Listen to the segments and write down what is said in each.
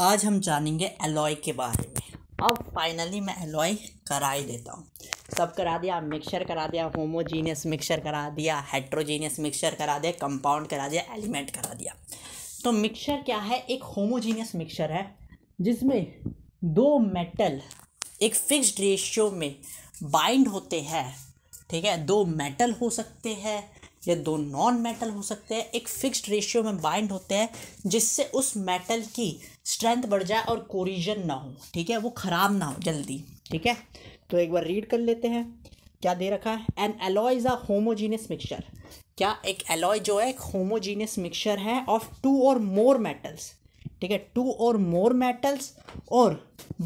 आज हम जानेंगे एलॉय के बारे में अब फाइनली मैं एलॉय करा ही देता हूँ सब करा दिया मिक्सर करा दिया होमोजीनियस मिक्सर करा दिया हेट्रोजीनियस मिक्सचर करा दिया कंपाउंड करा दिया एलिमेंट करा दिया तो मिक्सर क्या है एक होमोजीनियस मिक्सर है जिसमें दो मेटल एक फिक्स्ड रेशियो में बाइंड होते हैं ठीक है दो मेटल हो सकते हैं ये दो नॉन मेटल हो सकते हैं एक फिक्स्ड रेशियो में बाइंड होते हैं जिससे उस मेटल की स्ट्रेंथ बढ़ जाए और कोरिजन ना हो ठीक है वो ख़राब ना हो जल्दी ठीक है तो एक बार रीड कर लेते हैं क्या दे रखा है an alloy is a homogeneous mixture क्या एक एलॉय जो है एक होमोजीनियस मिक्सचर है of two or more metals ठीक है टू और मोर मेटल्स और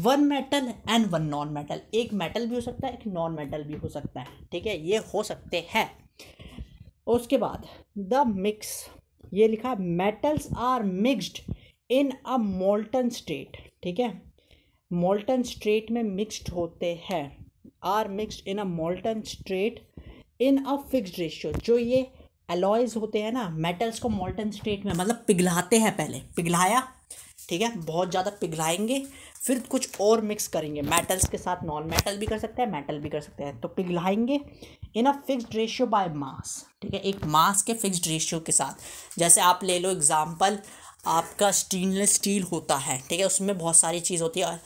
one metal and one non metal एक मेटल भी हो सकता है एक नॉन मेटल भी हो सकता है ठीक है ये हो सकते हैं उसके बाद द मिक्स ये लिखा है metals are mixed in a molten state ठीक है मोल्टन स्टेट में मिक्सड होते हैं are mixed in a molten state in a fixed ratio जो ये एलॉयज होते हैं ना मेटल्स को मोल्टन स्टेट में मतलब पिघलाते हैं पहले पिघलाया ठीक है बहुत ज़्यादा पिघलाएंगे फिर कुछ और मिक्स करेंगे मेटल्स के साथ नॉन मेटल भी कर सकते हैं मेटल भी कर सकते हैं तो पिघलाएंगे in a fixed ratio by mass ठीक है एक मास के फिक्स्ड रेशियो के साथ जैसे आप ले लो एग्जांपल आपका स्टेनलेस स्टील होता है ठीक है उसमें बहुत सारी चीज़ होती है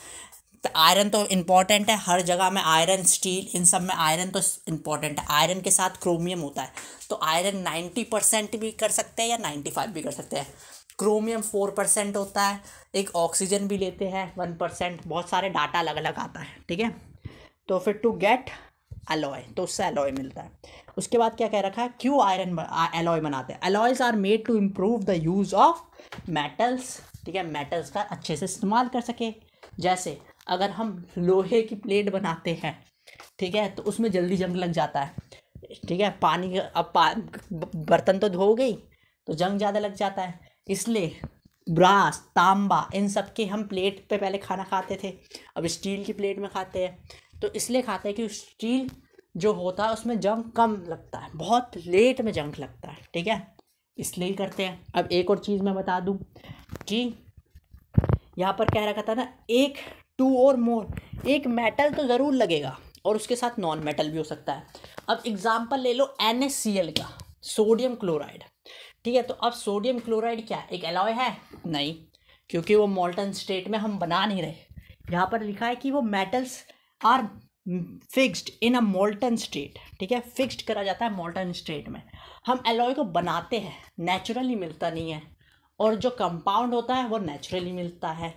आयरन तो इम्पॉर्टेंट है हर जगह में आयरन स्टील इन सब में आयरन तो इम्पॉर्टेंट है आयरन के साथ क्रोमियम होता है तो आयरन नाइन्टी परसेंट भी कर सकते हैं या नाइन्टी फाइव भी कर सकते हैं क्रोमियम फोर परसेंट होता है एक ऑक्सीजन भी लेते हैं वन परसेंट बहुत सारे डाटा अलग अलग आता है ठीक है तो फिर टू गेट अलॉय तो उससे अलॉय मिलता है उसके बाद क्या कह रखा है क्यों आयरन एलॉय बनाते हैं alloys are made to improve the use of metals ठीक है मेटल्स का अच्छे से इस्तेमाल कर सके जैसे अगर हम लोहे की प्लेट बनाते हैं ठीक है तो उसमें जल्दी जंग लग जाता है ठीक है पानी अब पा, बर्तन तो धो गई तो जंग ज़्यादा लग जाता है इसलिए ब्रास तांबा इन सब के हम प्लेट पे पहले खाना खाते थे अब स्टील की प्लेट में खाते हैं तो इसलिए खाते हैं कि स्टील जो होता है उसमें जंक कम लगता है बहुत लेट में जंक लगता है ठीक है इसलिए करते हैं अब एक और चीज़ मैं बता दूं कि यहाँ पर कह रखा था ना एक टू और मोर एक मेटल तो ज़रूर लगेगा और उसके साथ नॉन मेटल भी हो सकता है अब एग्ज़ाम्पल ले लो एन का सोडियम क्लोराइड ठीक है तो अब सोडियम क्लोराइड क्या एक अलॉय है नहीं क्योंकि वो मोल्टन स्टेट में हम बना नहीं रहे यहाँ पर लिखा है कि वो metals are fixed in a molten state ठीक है फिक्स्ड करा जाता है मोल्टन स्टेट में हम एलॉय को बनाते हैं नेचुरली मिलता नहीं है और जो कंपाउंड होता है वो नेचुरली मिलता है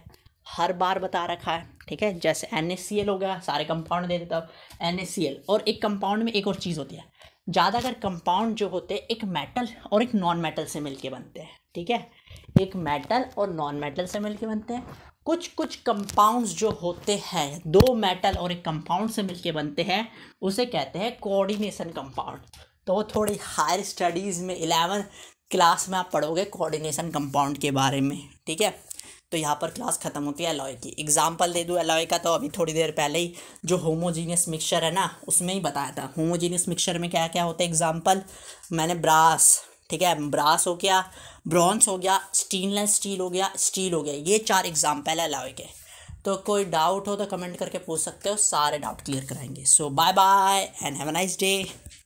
हर बार बता रखा है ठीक है जैसे एन हो गया सारे कंपाउंड दे देता हूँ एन और एक कंपाउंड में एक और चीज़ होती है ज़्यादातर कंपाउंड जो होते हैं एक मेटल और एक नॉन मेटल से मिलके बनते हैं ठीक है एक मेटल और नॉन मेटल से मिलके बनते हैं कुछ कुछ कंपाउंड्स जो होते हैं दो मेटल और एक कंपाउंड से मिलके बनते हैं उसे कहते हैं कोऑर्डिनेशन कंपाउंड तो थोड़ी हायर स्टडीज़ में इलेवन क्लास में आप पढ़ोगे कोऑर्डिनेशन कंपाउंड के बारे में ठीक है तो यहाँ पर क्लास ख़त्म होती है अलॉय की एग्जाम्पल दे दूँ अलॉय का तो अभी थोड़ी देर पहले ही जो होमोजीनियस मिक्सचर है ना उसमें ही बताया था होमोजीनियस मिक्सचर में क्या क्या होता है एग्जाम्पल मैंने ब्रास ठीक है ब्रास हो गया ब्रॉन्स हो गया स्टीनलेस स्टील हो गया स्टील हो गया ये चार एग्जाम्पल है अलॉय के तो कोई डाउट हो तो कमेंट करके पूछ सकते हो सारे डाउट क्लियर कराएंगे so bye bye and have a nice day